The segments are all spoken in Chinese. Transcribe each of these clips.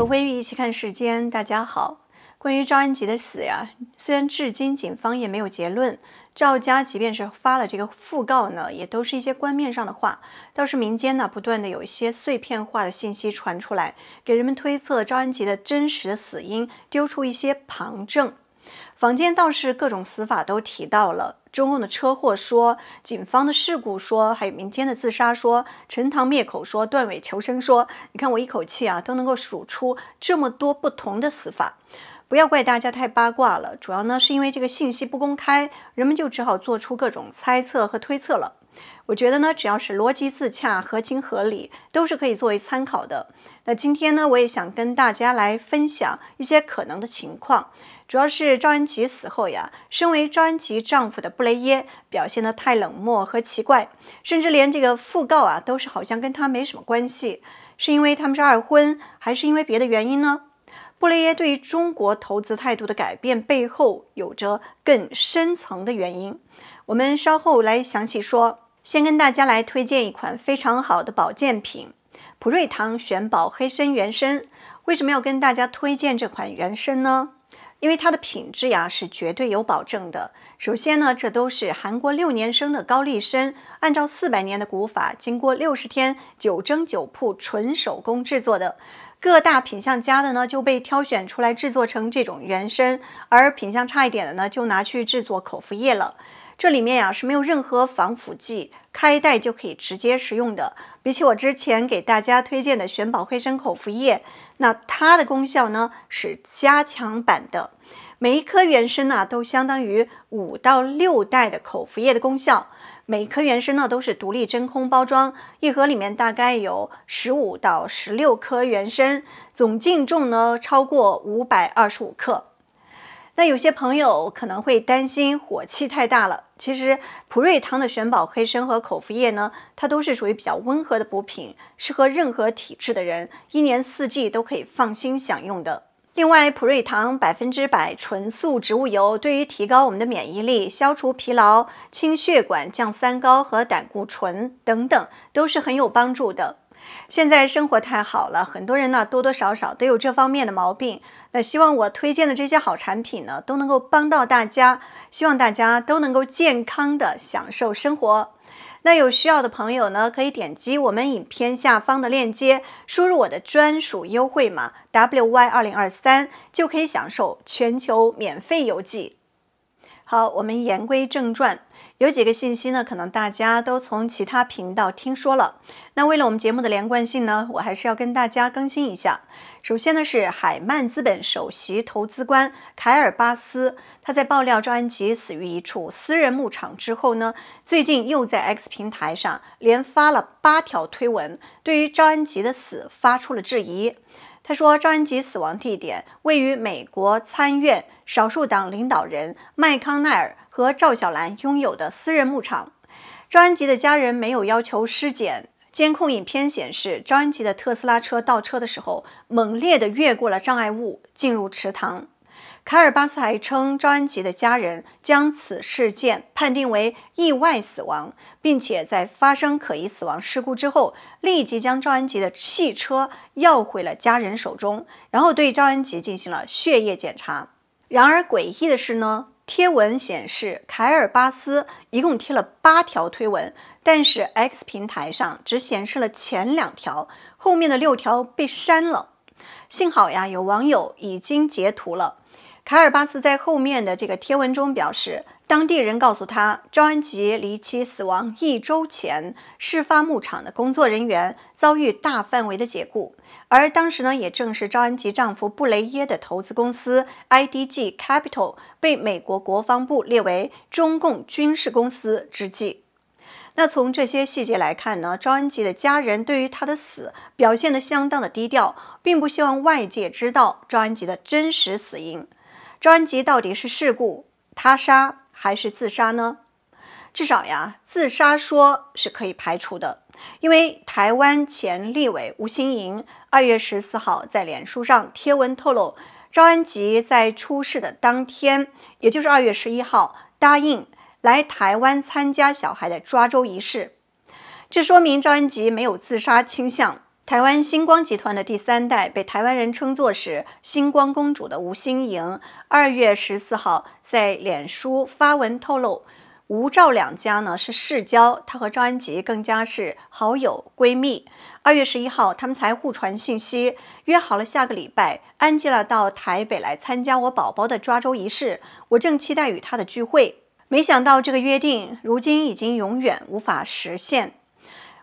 和微玉一起看世间，大家好。关于赵安吉的死呀，虽然至今警方也没有结论，赵家即便是发了这个讣告呢，也都是一些官面上的话。倒是民间呢，不断的有一些碎片化的信息传出来，给人们推测赵安吉的真实死因，丢出一些旁证。坊间倒是各种死法都提到了：中共的车祸说、警方的事故说，还有民间的自杀说、陈塘灭口说、断尾求生说。你看我一口气啊，都能够数出这么多不同的死法。不要怪大家太八卦了，主要呢是因为这个信息不公开，人们就只好做出各种猜测和推测了。我觉得呢，只要是逻辑自洽、合情合理，都是可以作为参考的。那今天呢，我也想跟大家来分享一些可能的情况。主要是赵安吉死后呀，身为赵安吉丈夫的布雷耶表现得太冷漠和奇怪，甚至连这个讣告啊都是好像跟他没什么关系，是因为他们是二婚，还是因为别的原因呢？布雷耶对于中国投资态度的改变背后有着更深层的原因，我们稍后来详细说。先跟大家来推荐一款非常好的保健品——普瑞堂玄宝黑参原参。为什么要跟大家推荐这款原参呢？因为它的品质呀是绝对有保证的。首先呢，这都是韩国六年生的高丽参，按照四百年的古法，经过六十天九蒸九铺，纯手工制作的。各大品相佳的呢就被挑选出来制作成这种原参，而品相差一点的呢就拿去制作口服液了。这里面呀是没有任何防腐剂，开袋就可以直接食用的。比起我之前给大家推荐的玄宝黑参口服液，那它的功效呢是加强版的。每一颗原参呢都相当于五到六袋的口服液的功效。每一颗原参呢都是独立真空包装，一盒里面大概有十五到十六颗原参，总净重呢超过五百二十五克。那有些朋友可能会担心火气太大了，其实普瑞堂的玄宝黑参和口服液呢，它都是属于比较温和的补品，适合任何体质的人，一年四季都可以放心享用的。另外，普瑞堂百分之百纯素植物油，对于提高我们的免疫力、消除疲劳、清血管、降三高和胆固醇等等，都是很有帮助的。现在生活太好了，很多人呢多多少少都有这方面的毛病。那希望我推荐的这些好产品呢，都能够帮到大家。希望大家都能够健康的享受生活。那有需要的朋友呢，可以点击我们影片下方的链接，输入我的专属优惠码 WY 二零二三，就可以享受全球免费邮寄。好，我们言归正传，有几个信息呢，可能大家都从其他频道听说了。那为了我们节目的连贯性呢，我还是要跟大家更新一下。首先呢，是海曼资本首席投资官凯尔·巴斯，他在爆料赵安吉死于一处私人牧场之后呢，最近又在 X 平台上连发了八条推文，对于赵安吉的死发出了质疑。他说，赵安吉死亡地点位于美国参院少数党领导人麦康奈尔和赵小兰拥有的私人牧场。赵安吉的家人没有要求尸检。监控影片显示，赵安吉的特斯拉车倒车的时候，猛烈地越过了障碍物，进入池塘。凯尔巴斯还称，赵安吉的家人将此事件判定为意外死亡，并且在发生可疑死亡事故之后，立即将赵安吉的汽车要回了家人手中，然后对赵安吉进行了血液检查。然而，诡异的是呢，贴文显示凯尔巴斯一共贴了八条推文，但是 X 平台上只显示了前两条，后面的六条被删了。幸好呀，有网友已经截图了。凯尔巴斯在后面的这个贴文中表示，当地人告诉他，赵安吉离奇死亡一周前，事发牧场的工作人员遭遇大范围的解雇，而当时呢，也正是赵安吉丈夫布雷耶的投资公司 IDG Capital 被美国国防部列为中共军事公司之际。那从这些细节来看呢，赵安吉的家人对于他的死表现得相当的低调，并不希望外界知道赵安吉的真实死因。张安吉到底是事故、他杀还是自杀呢？至少呀，自杀说是可以排除的，因为台湾前立委吴新盈二月十四号在脸书上贴文透露，赵安吉在出事的当天，也就是二月十一号，答应来台湾参加小孩的抓周仪式，这说明赵安吉没有自杀倾向。台湾星光集团的第三代，被台湾人称作是“星光公主”的吴心莹，二月十四号在脸书发文透露，吴赵两家呢是世交，她和赵安吉更加是好友闺蜜。二月十一号，他们才互传信息，约好了下个礼拜安吉拉到台北来参加我宝宝的抓周仪式，我正期待与她的聚会，没想到这个约定如今已经永远无法实现。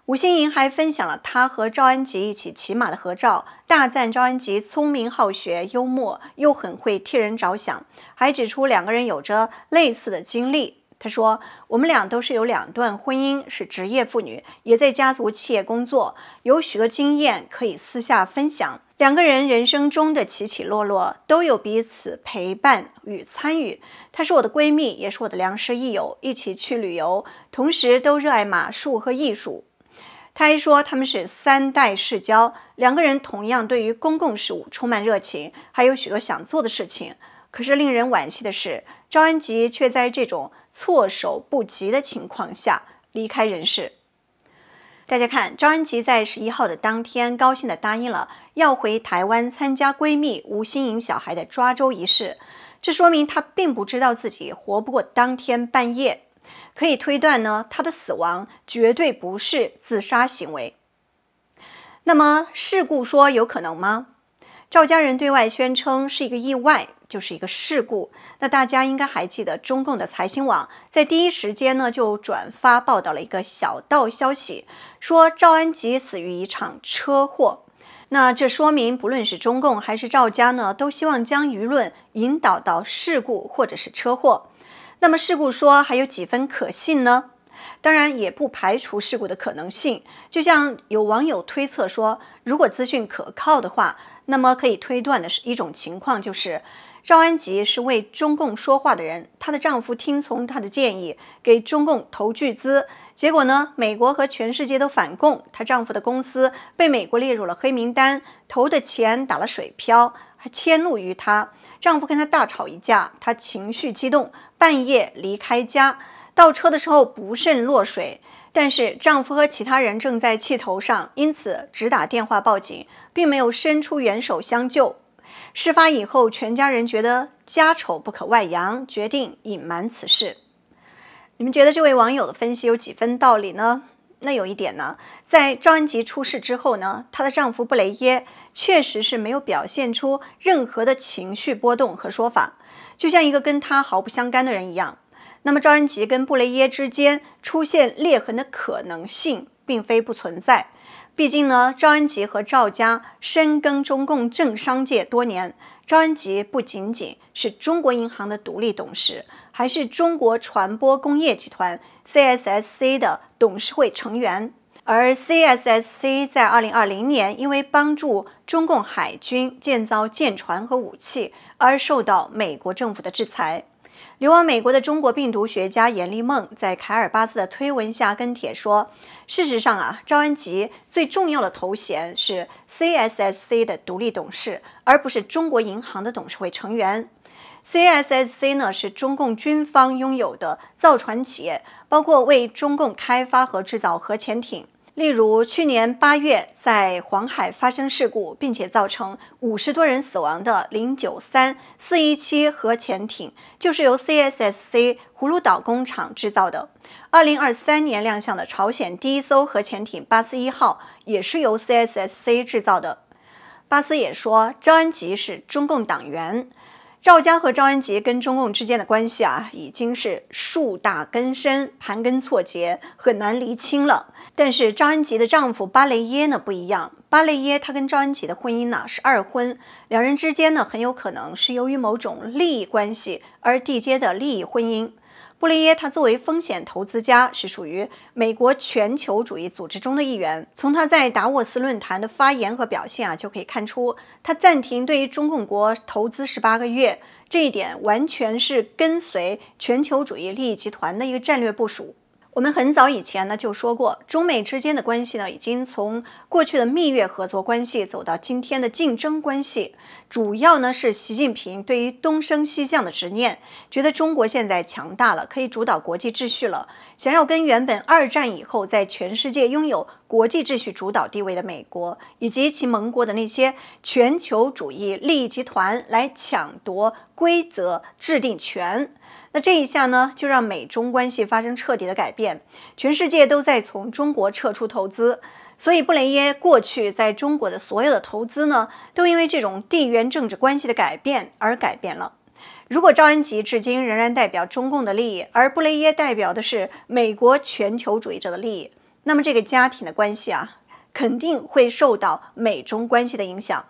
吴欣莹还分享了她和赵安吉一起骑马的合照，大赞赵安吉聪明好学、幽默又很会替人着想，还指出两个人有着类似的经历。她说：“我们俩都是有两段婚姻，是职业妇女，也在家族企业工作，有许多经验可以私下分享。两个人人生中的起起落落都有彼此陪伴与参与。她是我的闺蜜，也是我的良师益友，一起去旅游，同时都热爱马术和艺术。”他还说他们是三代世交，两个人同样对于公共事务充满热情，还有许多想做的事情。可是令人惋惜的是，赵安吉却在这种措手不及的情况下离开人世。大家看，赵安吉在十一号的当天，高兴地答应了要回台湾参加闺蜜吴心颖小孩的抓周仪式，这说明他并不知道自己活不过当天半夜。可以推断呢，他的死亡绝对不是自杀行为。那么事故说有可能吗？赵家人对外宣称是一个意外，就是一个事故。那大家应该还记得，中共的财新网在第一时间呢就转发报道了一个小道消息，说赵安吉死于一场车祸。那这说明，不论是中共还是赵家呢，都希望将舆论引导到事故或者是车祸。那么事故说还有几分可信呢？当然也不排除事故的可能性。就像有网友推测说，如果资讯可靠的话，那么可以推断的是一种情况，就是赵安吉是为中共说话的人，她的丈夫听从她的建议给中共投巨资，结果呢，美国和全世界都反共，她丈夫的公司被美国列入了黑名单，投的钱打了水漂，还迁怒于她。丈夫跟她大吵一架，她情绪激动，半夜离开家，倒车的时候不慎落水。但是丈夫和其他人正在气头上，因此只打电话报警，并没有伸出援手相救。事发以后，全家人觉得家丑不可外扬，决定隐瞒此事。你们觉得这位网友的分析有几分道理呢？那有一点呢，在赵安吉出事之后呢，她的丈夫布雷耶确实是没有表现出任何的情绪波动和说法，就像一个跟她毫不相干的人一样。那么赵安吉跟布雷耶之间出现裂痕的可能性并非不存在，毕竟呢，赵安吉和赵家深耕中共政商界多年。赵恩吉不仅仅是中国银行的独立董事，还是中国传播工业集团 （CSC） s 的董事会成员。而 CSC 在2020年因为帮助中共海军建造舰船和武器而受到美国政府的制裁。流亡美国的中国病毒学家严立梦在凯尔巴斯的推文下跟帖说：“事实上啊，赵安吉最重要的头衔是 CSSC 的独立董事，而不是中国银行的董事会成员。CSSC 呢是中共军方拥有的造船企业，包括为中共开发和制造核潜艇。”例如，去年八月在黄海发生事故，并且造成五十多人死亡的零九三四一七核潜艇，就是由 CSSC 葫芦岛工厂制造的。二零二三年亮相的朝鲜第一艘核潜艇“八四一号”也是由 CSSC 制造的。巴斯也说，赵安吉是中共党员。赵江和赵安吉跟中共之间的关系啊，已经是树大根深，盘根错节，很难厘清了。但是赵安吉的丈夫巴雷耶呢不一样，巴雷耶他跟赵安吉的婚姻呢是二婚，两人之间呢很有可能是由于某种利益关系而缔结的利益婚姻。布雷耶他作为风险投资家是属于美国全球主义组织中的一员，从他在达沃斯论坛的发言和表现啊就可以看出，他暂停对于中共国投资十八个月这一点完全是跟随全球主义利益集团的一个战略部署。我们很早以前呢就说过，中美之间的关系呢已经从过去的蜜月合作关系走到今天的竞争关系。主要呢是习近平对于东升西降的执念，觉得中国现在强大了，可以主导国际秩序了，想要跟原本二战以后在全世界拥有国际秩序主导地位的美国以及其盟国的那些全球主义利益集团来抢夺规则制定权。这一下呢，就让美中关系发生彻底的改变，全世界都在从中国撤出投资，所以布雷耶过去在中国的所有的投资呢，都因为这种地缘政治关系的改变而改变了。如果赵安吉至今仍然代表中共的利益，而布雷耶代表的是美国全球主义者的利益，那么这个家庭的关系啊，肯定会受到美中关系的影响。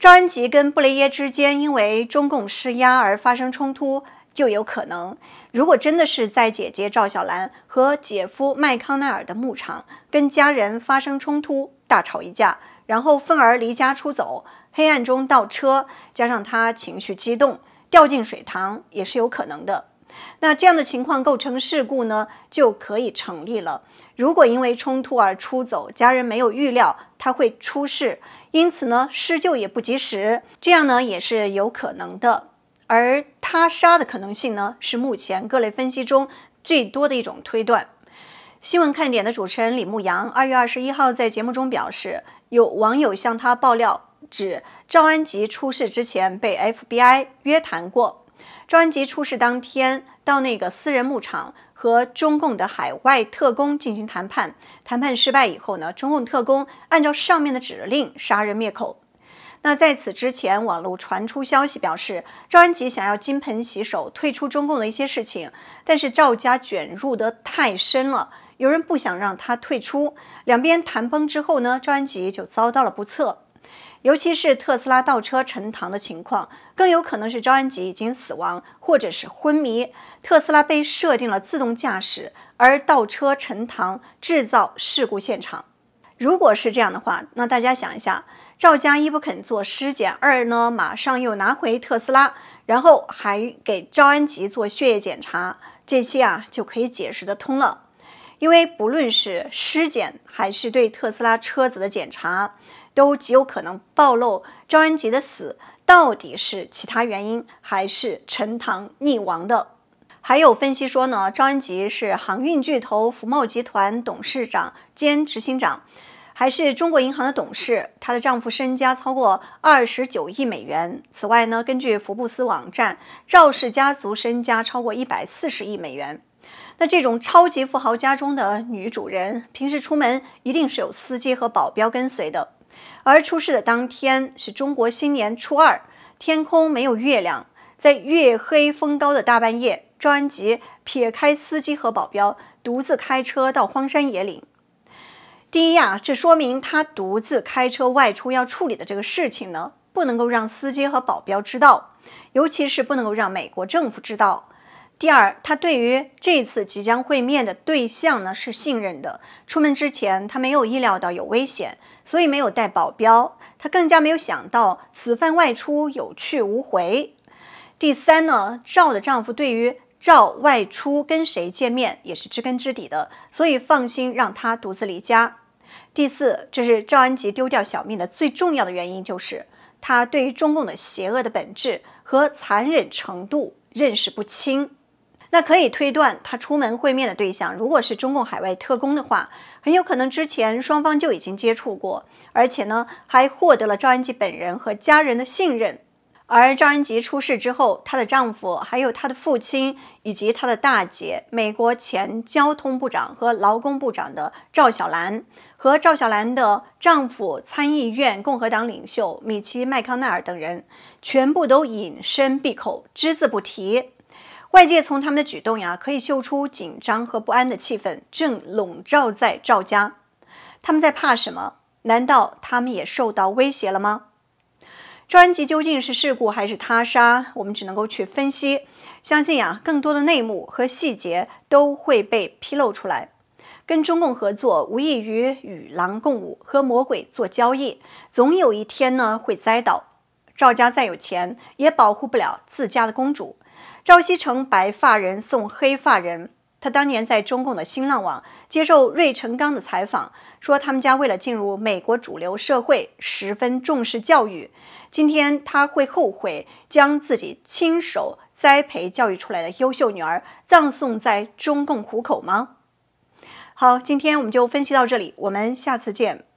赵安吉跟布雷耶之间因为中共施压而发生冲突。就有可能，如果真的是在姐姐赵小兰和姐夫麦康奈尔的牧场跟家人发生冲突，大吵一架，然后愤而离家出走，黑暗中倒车，加上他情绪激动，掉进水塘也是有可能的。那这样的情况构成事故呢，就可以成立了。如果因为冲突而出走，家人没有预料他会出事，因此呢施救也不及时，这样呢也是有可能的。而他杀的可能性呢，是目前各类分析中最多的一种推断。新闻看点的主持人李牧阳二月二十一号在节目中表示，有网友向他爆料，指赵安吉出事之前被 FBI 约谈过。赵安吉出事当天到那个私人牧场和中共的海外特工进行谈判，谈判失败以后呢，中共特工按照上面的指令杀人灭口。那在此之前，网络传出消息表示赵安吉想要金盆洗手退出中共的一些事情，但是赵家卷入的太深了，有人不想让他退出。两边谈崩之后呢，赵安吉就遭到了不测。尤其是特斯拉倒车沉塘的情况，更有可能是赵安吉已经死亡或者是昏迷。特斯拉被设定了自动驾驶，而倒车沉塘制造事故现场。如果是这样的话，那大家想一下。赵家一不肯做尸检，二呢马上又拿回特斯拉，然后还给赵安吉做血液检查，这些啊就可以解释得通了。因为不论是尸检还是对特斯拉车子的检查，都极有可能暴露赵安吉的死到底是其他原因还是陈塘溺亡的。还有分析说呢，赵安吉是航运巨头福茂集团董事长兼执行长。还是中国银行的董事，她的丈夫身家超过二十九亿美元。此外呢，根据福布斯网站，赵氏家族身家超过一百四十亿美元。那这种超级富豪家中的女主人，平时出门一定是有司机和保镖跟随的。而出事的当天是中国新年初二，天空没有月亮，在月黑风高的大半夜，赵安吉撇开司机和保镖，独自开车到荒山野岭。第一呀，这说明他独自开车外出要处理的这个事情呢，不能够让司机和保镖知道，尤其是不能够让美国政府知道。第二，他对于这次即将会面的对象呢是信任的，出门之前他没有意料到有危险，所以没有带保镖，他更加没有想到此番外出有去无回。第三呢，赵的丈夫对于赵外出跟谁见面也是知根知底的，所以放心让他独自离家。第四，这是赵安吉丢掉小命的最重要的原因，就是他对于中共的邪恶的本质和残忍程度认识不清。那可以推断，他出门会面的对象，如果是中共海外特工的话，很有可能之前双方就已经接触过，而且呢，还获得了赵安吉本人和家人的信任。而赵安吉出事之后，她的丈夫，还有她的父亲，以及她的大姐，美国前交通部长和劳工部长的赵小兰。和赵小兰的丈夫、参议院共和党领袖米奇·麦康奈尔等人，全部都隐身闭口，只字不提。外界从他们的举动呀，可以嗅出紧张和不安的气氛正笼罩在赵家。他们在怕什么？难道他们也受到威胁了吗？专辑究竟是事故还是他杀？我们只能够去分析。相信呀，更多的内幕和细节都会被披露出来。跟中共合作无异于与狼共舞，和魔鬼做交易，总有一天呢会栽倒。赵家再有钱，也保护不了自家的公主。赵西成，白发人送黑发人。他当年在中共的新浪网接受芮成钢的采访，说他们家为了进入美国主流社会，十分重视教育。今天他会后悔将自己亲手栽培教育出来的优秀女儿葬送在中共虎口吗？好，今天我们就分析到这里，我们下次见。